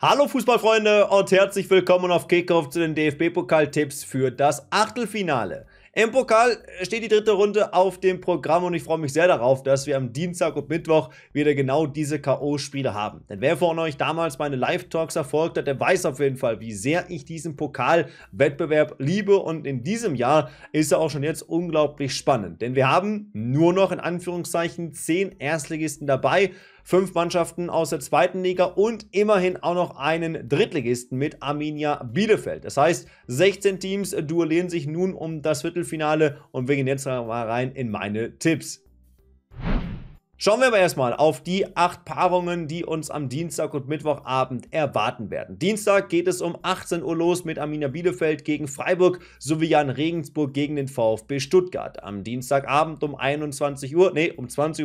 Hallo Fußballfreunde und herzlich willkommen auf Kickoff zu den DFB-Pokal-Tipps für das Achtelfinale. Im Pokal steht die dritte Runde auf dem Programm und ich freue mich sehr darauf, dass wir am Dienstag und Mittwoch wieder genau diese K.O.-Spiele haben. Denn wer von euch damals meine Live-Talks erfolgt hat, der weiß auf jeden Fall, wie sehr ich diesen Pokalwettbewerb liebe und in diesem Jahr ist er auch schon jetzt unglaublich spannend. Denn wir haben nur noch in Anführungszeichen zehn Erstligisten dabei fünf Mannschaften aus der zweiten Liga und immerhin auch noch einen Drittligisten mit Arminia Bielefeld. Das heißt, 16 Teams duellieren sich nun um das Viertelfinale und wir gehen jetzt mal rein in meine Tipps. Schauen wir aber erstmal auf die acht Paarungen, die uns am Dienstag und Mittwochabend erwarten werden. Dienstag geht es um 18 Uhr los mit Amina Bielefeld gegen Freiburg sowie Jan Regensburg gegen den VfB Stuttgart. Am Dienstagabend um 21 Uhr, nee, um 20.45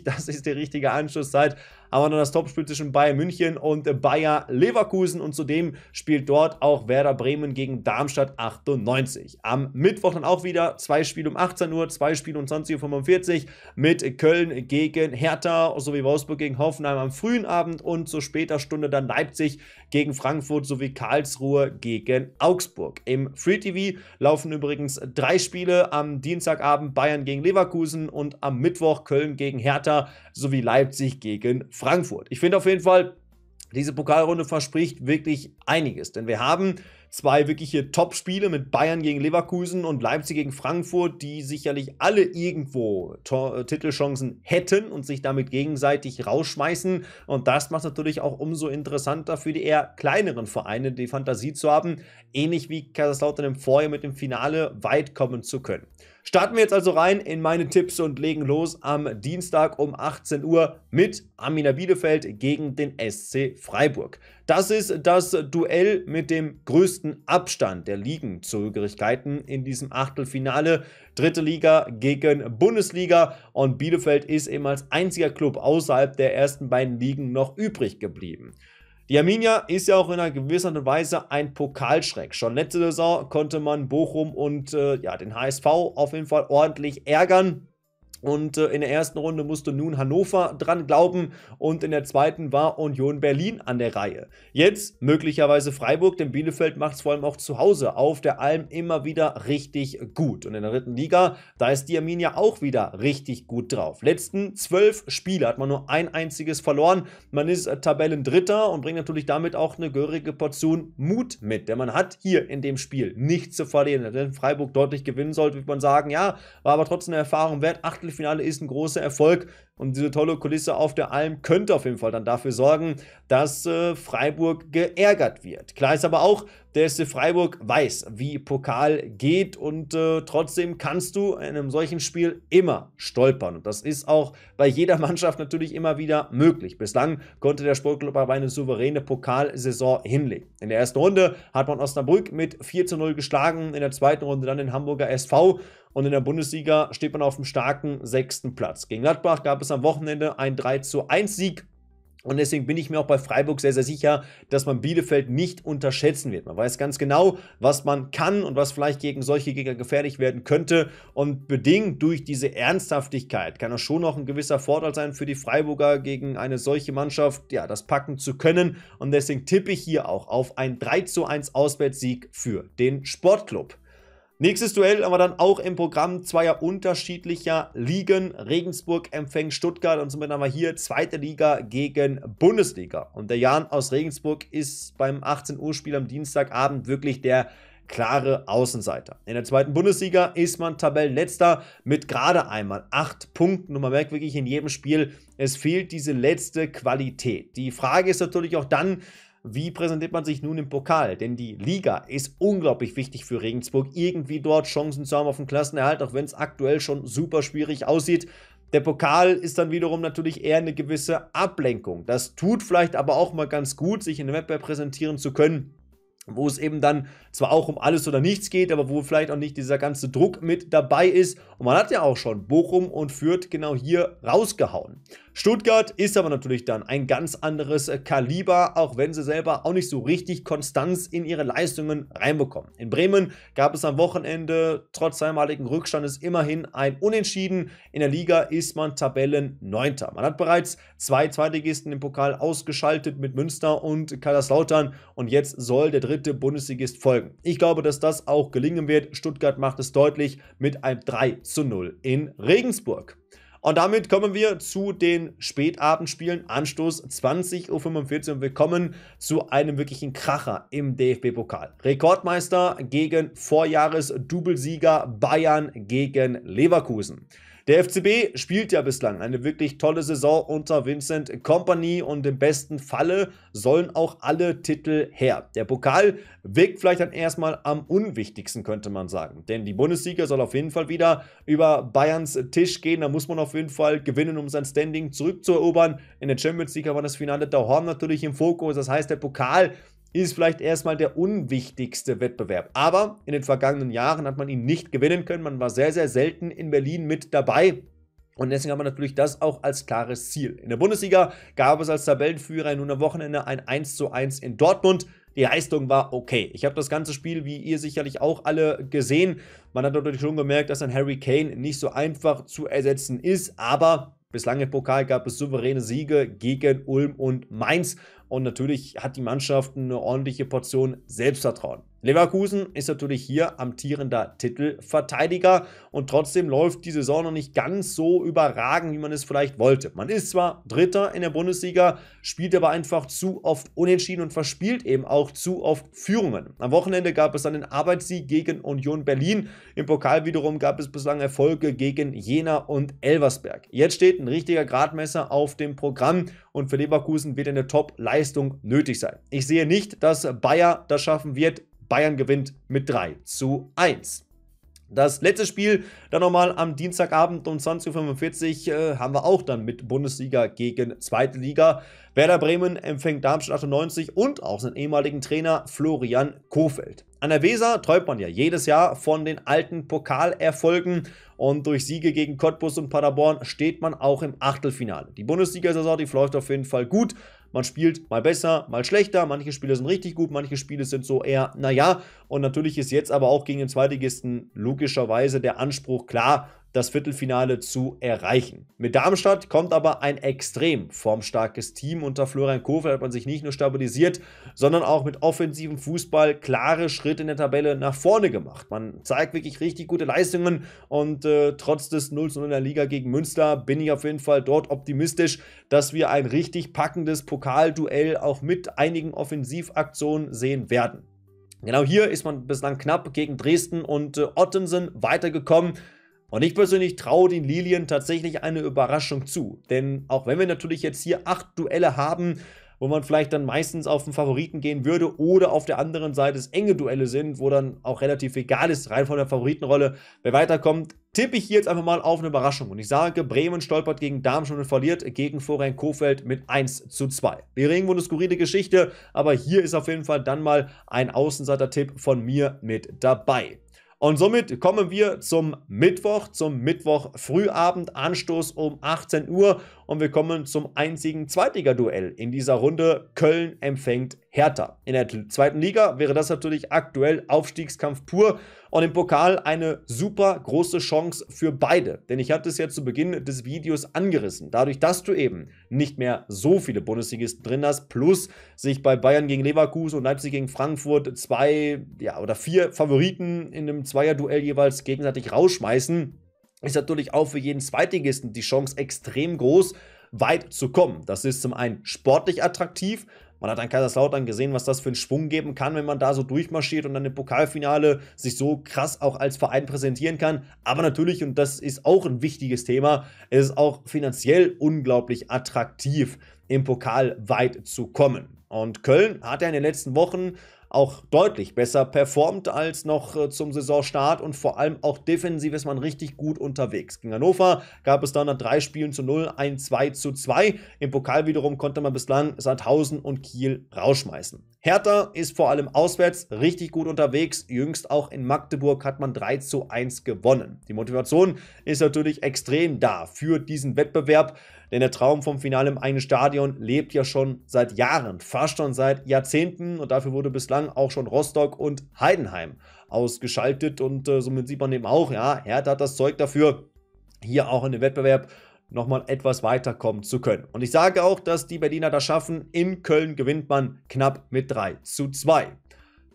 Uhr, das ist die richtige Anschlusszeit, aber dann das Topspiel zwischen Bayern München und Bayer Leverkusen und zudem spielt dort auch Werder Bremen gegen Darmstadt 98. Am Mittwoch dann auch wieder zwei Spiele um 18 Uhr, zwei Spiele um 20.45 Uhr mit Köln gegen Hertha sowie Wolfsburg gegen Hoffenheim am frühen Abend und zur später Stunde dann Leipzig gegen Frankfurt sowie Karlsruhe gegen Augsburg. Im Free TV laufen übrigens drei Spiele am Dienstagabend Bayern gegen Leverkusen und am Mittwoch Köln gegen Hertha sowie Leipzig gegen Frankfurt. Ich finde auf jeden Fall, diese Pokalrunde verspricht wirklich einiges, denn wir haben Zwei wirkliche Top-Spiele mit Bayern gegen Leverkusen und Leipzig gegen Frankfurt, die sicherlich alle irgendwo Tor äh, Titelchancen hätten und sich damit gegenseitig rausschmeißen. Und das macht natürlich auch umso interessanter für die eher kleineren Vereine, die Fantasie zu haben, ähnlich wie Kaiserslautern im Vorjahr mit dem Finale weit kommen zu können. Starten wir jetzt also rein in meine Tipps und legen los am Dienstag um 18 Uhr mit Amina Bielefeld gegen den SC Freiburg. Das ist das Duell mit dem größten Abstand der Ligenzögerigkeiten in diesem Achtelfinale. Dritte Liga gegen Bundesliga und Bielefeld ist eben als einziger Club außerhalb der ersten beiden Ligen noch übrig geblieben. Die Arminia ist ja auch in einer gewissen Weise ein Pokalschreck. Schon letzte Saison konnte man Bochum und äh, ja, den HSV auf jeden Fall ordentlich ärgern. Und äh, in der ersten Runde musste nun Hannover dran glauben und in der zweiten war Union Berlin an der Reihe. Jetzt möglicherweise Freiburg, denn Bielefeld macht es vor allem auch zu Hause auf der Alm immer wieder richtig gut. Und in der dritten Liga, da ist die Arminia auch wieder richtig gut drauf. Letzten zwölf Spiele hat man nur ein einziges verloren. Man ist äh, Tabellendritter und bringt natürlich damit auch eine gehörige Portion Mut mit, denn man hat hier in dem Spiel nichts zu verlieren. Wenn Freiburg deutlich gewinnen sollte, würde man sagen, ja, war aber trotzdem eine Erfahrung wert. Achtel Viertelfinale ist ein großer Erfolg. Und diese tolle Kulisse auf der Alm könnte auf jeden Fall dann dafür sorgen, dass äh, Freiburg geärgert wird. Klar ist aber auch, der SC Freiburg weiß, wie Pokal geht und äh, trotzdem kannst du in einem solchen Spiel immer stolpern. Und das ist auch bei jeder Mannschaft natürlich immer wieder möglich. Bislang konnte der Sportclub aber eine souveräne Pokalsaison hinlegen. In der ersten Runde hat man Osnabrück mit 4 zu 0 geschlagen, in der zweiten Runde dann den Hamburger SV und in der Bundesliga steht man auf dem starken sechsten Platz. Gegen Gladbach gab es es am Wochenende ein 3 zu 1 Sieg und deswegen bin ich mir auch bei Freiburg sehr, sehr sicher, dass man Bielefeld nicht unterschätzen wird. Man weiß ganz genau, was man kann und was vielleicht gegen solche Gegner gefährlich werden könnte. Und bedingt durch diese Ernsthaftigkeit kann das schon noch ein gewisser Vorteil sein für die Freiburger, gegen eine solche Mannschaft, ja, das packen zu können. Und deswegen tippe ich hier auch auf einen 3 zu 1 Auswärtssieg für den Sportclub. Nächstes Duell haben wir dann auch im Programm zweier unterschiedlicher Ligen. Regensburg empfängt Stuttgart und somit haben wir hier zweite Liga gegen Bundesliga. Und der Jan aus Regensburg ist beim 18 Uhr Spiel am Dienstagabend wirklich der klare Außenseiter. In der zweiten Bundesliga ist man Tabellenletzter mit gerade einmal acht Punkten und man merkt wirklich in jedem Spiel, es fehlt diese letzte Qualität. Die Frage ist natürlich auch dann, wie präsentiert man sich nun im Pokal? Denn die Liga ist unglaublich wichtig für Regensburg, irgendwie dort Chancen zu haben auf den Klassenerhalt, auch wenn es aktuell schon super schwierig aussieht. Der Pokal ist dann wiederum natürlich eher eine gewisse Ablenkung. Das tut vielleicht aber auch mal ganz gut, sich in der Wettbewerb präsentieren zu können wo es eben dann zwar auch um alles oder nichts geht, aber wo vielleicht auch nicht dieser ganze Druck mit dabei ist. Und man hat ja auch schon Bochum und Fürth genau hier rausgehauen. Stuttgart ist aber natürlich dann ein ganz anderes äh, Kaliber, auch wenn sie selber auch nicht so richtig Konstanz in ihre Leistungen reinbekommen. In Bremen gab es am Wochenende trotz einmaligen Rückstandes immerhin ein Unentschieden. In der Liga ist man Tabellenneunter. Man hat bereits zwei Zweitligisten im Pokal ausgeschaltet mit Münster und Kaiserslautern und jetzt soll der dritte dritte Bundesligist folgen. Ich glaube, dass das auch gelingen wird. Stuttgart macht es deutlich mit einem 3 zu 0 in Regensburg. Und damit kommen wir zu den Spätabendspielen. Anstoß 20.45 Uhr und wir kommen zu einem wirklichen Kracher im DFB-Pokal. Rekordmeister gegen Vorjahres-Doublesieger Bayern gegen Leverkusen. Der FCB spielt ja bislang eine wirklich tolle Saison unter Vincent Company und im besten Falle sollen auch alle Titel her. Der Pokal wirkt vielleicht dann erstmal am unwichtigsten, könnte man sagen. Denn die Bundesliga soll auf jeden Fall wieder über Bayerns Tisch gehen. Da muss man auf jeden Fall gewinnen, um sein Standing zurückzuerobern. In der Champions League war das Finale der Horn natürlich im Fokus. Das heißt, der Pokal ist vielleicht erstmal der unwichtigste Wettbewerb. Aber in den vergangenen Jahren hat man ihn nicht gewinnen können. Man war sehr, sehr selten in Berlin mit dabei. Und deswegen haben wir natürlich das auch als klares Ziel. In der Bundesliga gab es als Tabellenführer nun am Wochenende ein 1:1 in Dortmund. Die Leistung war okay. Ich habe das ganze Spiel, wie ihr sicherlich auch alle gesehen. Man hat natürlich schon gemerkt, dass ein Harry Kane nicht so einfach zu ersetzen ist, aber Bislang im Pokal gab es souveräne Siege gegen Ulm und Mainz. Und natürlich hat die Mannschaft eine ordentliche Portion Selbstvertrauen. Leverkusen ist natürlich hier amtierender Titelverteidiger und trotzdem läuft die Saison noch nicht ganz so überragend, wie man es vielleicht wollte. Man ist zwar Dritter in der Bundesliga, spielt aber einfach zu oft unentschieden und verspielt eben auch zu oft Führungen. Am Wochenende gab es dann den Arbeitssieg gegen Union Berlin. Im Pokal wiederum gab es bislang Erfolge gegen Jena und Elversberg. Jetzt steht ein richtiger Gradmesser auf dem Programm und für Leverkusen wird eine Top-Leistung nötig sein. Ich sehe nicht, dass Bayer das schaffen wird, Bayern gewinnt mit 3 zu 1. Das letzte Spiel dann nochmal am Dienstagabend um 20.45 Uhr äh, haben wir auch dann mit Bundesliga gegen Zweite Liga. Werder Bremen empfängt Darmstadt 98 und auch seinen ehemaligen Trainer Florian Kofeld. An der Weser träumt man ja jedes Jahr von den alten Pokalerfolgen und durch Siege gegen Cottbus und Paderborn steht man auch im Achtelfinale. Die Bundesliga-Saison, die läuft auf jeden Fall gut. Man spielt mal besser, mal schlechter. Manche Spiele sind richtig gut, manche Spiele sind so eher, naja. Und natürlich ist jetzt aber auch gegen den Zweitligisten logischerweise der Anspruch klar, das Viertelfinale zu erreichen. Mit Darmstadt kommt aber ein extrem formstarkes Team. Unter Florian Kohfeldt hat man sich nicht nur stabilisiert, sondern auch mit offensivem Fußball klare Schritte in der Tabelle nach vorne gemacht. Man zeigt wirklich richtig gute Leistungen und äh, trotz des 0 in der Liga gegen Münster bin ich auf jeden Fall dort optimistisch, dass wir ein richtig packendes Pokalduell auch mit einigen Offensivaktionen sehen werden. Genau hier ist man bislang knapp gegen Dresden und äh, Ottensen weitergekommen. Und ich persönlich traue den Lilien tatsächlich eine Überraschung zu. Denn auch wenn wir natürlich jetzt hier acht Duelle haben, wo man vielleicht dann meistens auf den Favoriten gehen würde oder auf der anderen Seite es enge Duelle sind, wo dann auch relativ egal ist, rein von der Favoritenrolle, wer weiterkommt, tippe ich hier jetzt einfach mal auf eine Überraschung. Und ich sage, Bremen stolpert gegen Darmstadt und verliert gegen Vorrang Kofeld mit 1 zu 2. Wir reden wohl eine skurrile Geschichte, aber hier ist auf jeden Fall dann mal ein Außenseiter-Tipp von mir mit dabei. Und somit kommen wir zum Mittwoch, zum Mittwoch Frühabend, Anstoß um 18 Uhr und wir kommen zum einzigen Zweitliga-Duell In dieser Runde Köln empfängt Hertha. In der zweiten Liga wäre das natürlich aktuell Aufstiegskampf pur und im Pokal eine super große Chance für beide. Denn ich hatte es ja zu Beginn des Videos angerissen. Dadurch, dass du eben nicht mehr so viele Bundesligisten drin hast, plus sich bei Bayern gegen Leverkusen und Leipzig gegen Frankfurt zwei ja, oder vier Favoriten in einem Zweier-Duell jeweils gegenseitig rausschmeißen, ist natürlich auch für jeden Zweitligisten die Chance extrem groß, weit zu kommen. Das ist zum einen sportlich attraktiv. Man hat an Kaiserslautern gesehen, was das für einen Schwung geben kann, wenn man da so durchmarschiert und dann im Pokalfinale sich so krass auch als Verein präsentieren kann. Aber natürlich, und das ist auch ein wichtiges Thema, ist es auch finanziell unglaublich attraktiv, im Pokal weit zu kommen. Und Köln hat ja in den letzten Wochen auch deutlich besser performt als noch äh, zum Saisonstart und vor allem auch defensiv ist man richtig gut unterwegs. Gegen Hannover gab es dann nach drei Spielen zu null ein 2 zu 2. Im Pokal wiederum konnte man bislang Sandhausen und Kiel rausschmeißen. Hertha ist vor allem auswärts richtig gut unterwegs. Jüngst auch in Magdeburg hat man 3 zu 1 gewonnen. Die Motivation ist natürlich extrem da für diesen Wettbewerb. Denn der Traum vom Finale im eigenen Stadion lebt ja schon seit Jahren, fast schon seit Jahrzehnten. Und dafür wurde bislang auch schon Rostock und Heidenheim ausgeschaltet. Und äh, somit sieht man eben auch, ja, Hertha hat das Zeug dafür, hier auch in den Wettbewerb nochmal etwas weiterkommen zu können. Und ich sage auch, dass die Berliner das schaffen. In Köln gewinnt man knapp mit 3 zu 2.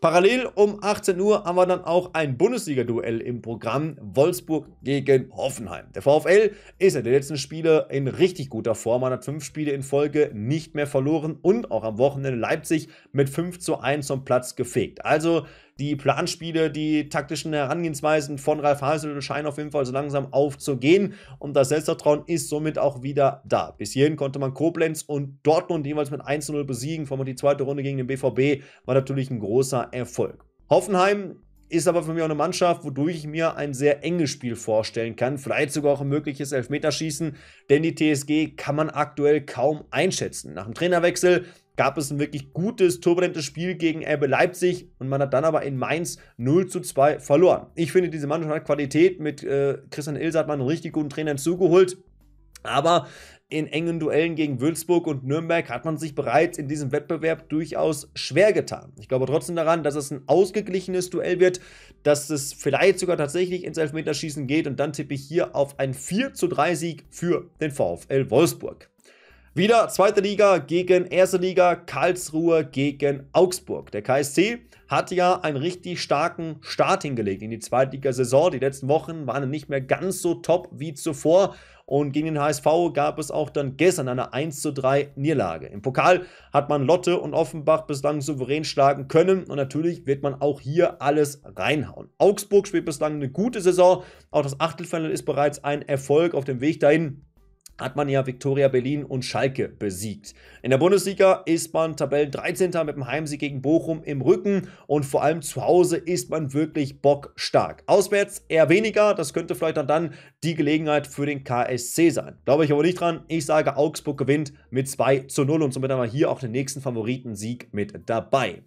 Parallel um 18 Uhr haben wir dann auch ein Bundesliga-Duell im Programm Wolfsburg gegen Hoffenheim. Der VfL ist in den letzten Spielen in richtig guter Form. Man hat fünf Spiele in Folge nicht mehr verloren und auch am Wochenende Leipzig mit 5 zu 1 zum Platz gefegt. Also die Planspiele, die taktischen Herangehensweisen von Ralf Hasel scheinen auf jeden Fall so langsam aufzugehen und das Selbstvertrauen ist somit auch wieder da. Bis hierhin konnte man Koblenz und Dortmund jeweils mit 1-0 besiegen, vor allem die zweite Runde gegen den BVB war natürlich ein großer Erfolg. Hoffenheim ist aber für mich auch eine Mannschaft, wodurch ich mir ein sehr enges Spiel vorstellen kann. Vielleicht sogar auch ein mögliches Elfmeterschießen, denn die TSG kann man aktuell kaum einschätzen. Nach dem Trainerwechsel gab es ein wirklich gutes, turbulentes Spiel gegen RB Leipzig und man hat dann aber in Mainz 0 zu 2 verloren. Ich finde, diese Mannschaft hat Qualität. Mit äh, Christian Ilse hat man einen richtig guten Trainer zugeholt. Aber in engen Duellen gegen Würzburg und Nürnberg hat man sich bereits in diesem Wettbewerb durchaus schwer getan. Ich glaube trotzdem daran, dass es ein ausgeglichenes Duell wird, dass es vielleicht sogar tatsächlich ins Elfmeterschießen geht und dann tippe ich hier auf einen 4 zu 3 Sieg für den VfL Wolfsburg. Wieder zweite Liga gegen erste Liga, Karlsruhe gegen Augsburg. Der KSC hat ja einen richtig starken Start hingelegt in die Zweitliga-Saison. Die letzten Wochen waren nicht mehr ganz so top wie zuvor. Und gegen den HSV gab es auch dann gestern eine 13 Niederlage. Im Pokal hat man Lotte und Offenbach bislang souverän schlagen können. Und natürlich wird man auch hier alles reinhauen. Augsburg spielt bislang eine gute Saison. Auch das Achtelfinale ist bereits ein Erfolg auf dem Weg dahin hat man ja Viktoria Berlin und Schalke besiegt. In der Bundesliga ist man Tabellen 13. mit dem Heimsieg gegen Bochum im Rücken und vor allem zu Hause ist man wirklich bockstark. Auswärts eher weniger, das könnte vielleicht dann, dann die Gelegenheit für den KSC sein. Glaube ich aber nicht dran. Ich sage, Augsburg gewinnt mit 2 zu 0 und somit haben wir hier auch den nächsten Favoritensieg mit dabei.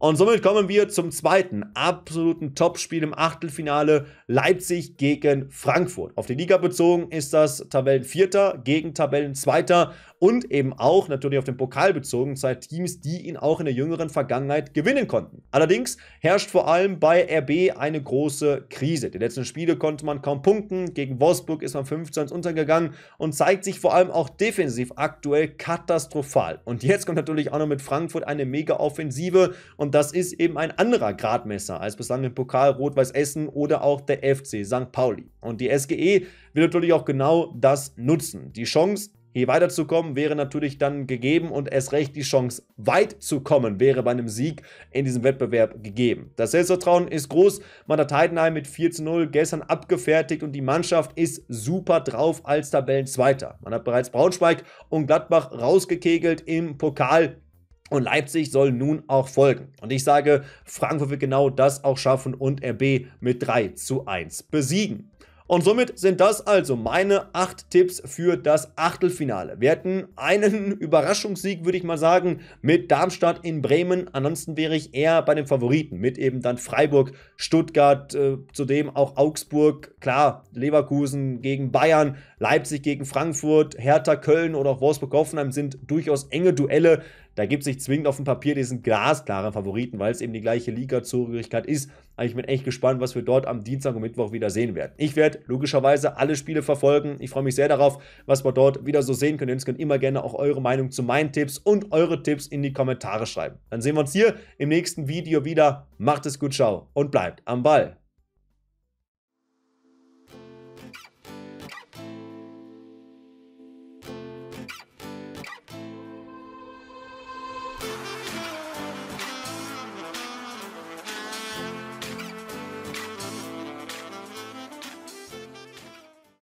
Und somit kommen wir zum zweiten absoluten Topspiel im Achtelfinale Leipzig gegen Frankfurt. Auf die Liga bezogen ist das Tabellenvierter gegen Tabellenzweiter und eben auch natürlich auf den Pokal bezogen, zwei Teams, die ihn auch in der jüngeren Vergangenheit gewinnen konnten. Allerdings herrscht vor allem bei RB eine große Krise. Die letzten Spiele konnte man kaum punkten, gegen Wolfsburg ist man 15 untergegangen und zeigt sich vor allem auch defensiv aktuell katastrophal. Und jetzt kommt natürlich auch noch mit Frankfurt eine mega Offensive und das ist eben ein anderer Gradmesser als bislang im Pokal Rot-Weiß Essen oder auch der FC St. Pauli. Und die SGE will natürlich auch genau das nutzen. Die Chance, hier weiterzukommen wäre natürlich dann gegeben und erst recht die Chance weit zu kommen wäre bei einem Sieg in diesem Wettbewerb gegeben. Das Selbstvertrauen ist groß. Man hat Heidenheim mit 4 zu 0 gestern abgefertigt und die Mannschaft ist super drauf als Tabellenzweiter. Man hat bereits Braunschweig und Gladbach rausgekegelt im Pokal. Und Leipzig soll nun auch folgen. Und ich sage, Frankfurt wird genau das auch schaffen und RB mit 3 zu 1 besiegen. Und somit sind das also meine acht Tipps für das Achtelfinale. Wir hätten einen Überraschungssieg, würde ich mal sagen, mit Darmstadt in Bremen. Ansonsten wäre ich eher bei den Favoriten, mit eben dann Freiburg, Stuttgart, äh, zudem auch Augsburg, klar, Leverkusen gegen Bayern, Leipzig gegen Frankfurt, Hertha Köln oder auch Wolfsburg-Hoffenheim sind durchaus enge Duelle da gibt es nicht zwingend auf dem Papier diesen glasklaren Favoriten, weil es eben die gleiche Liga-Zugehörigkeit ist. Aber ich bin echt gespannt, was wir dort am Dienstag und Mittwoch wieder sehen werden. Ich werde logischerweise alle Spiele verfolgen. Ich freue mich sehr darauf, was wir dort wieder so sehen können. Ihr könnt immer gerne auch eure Meinung zu meinen Tipps und eure Tipps in die Kommentare schreiben. Dann sehen wir uns hier im nächsten Video wieder. Macht es gut, ciao und bleibt am Ball.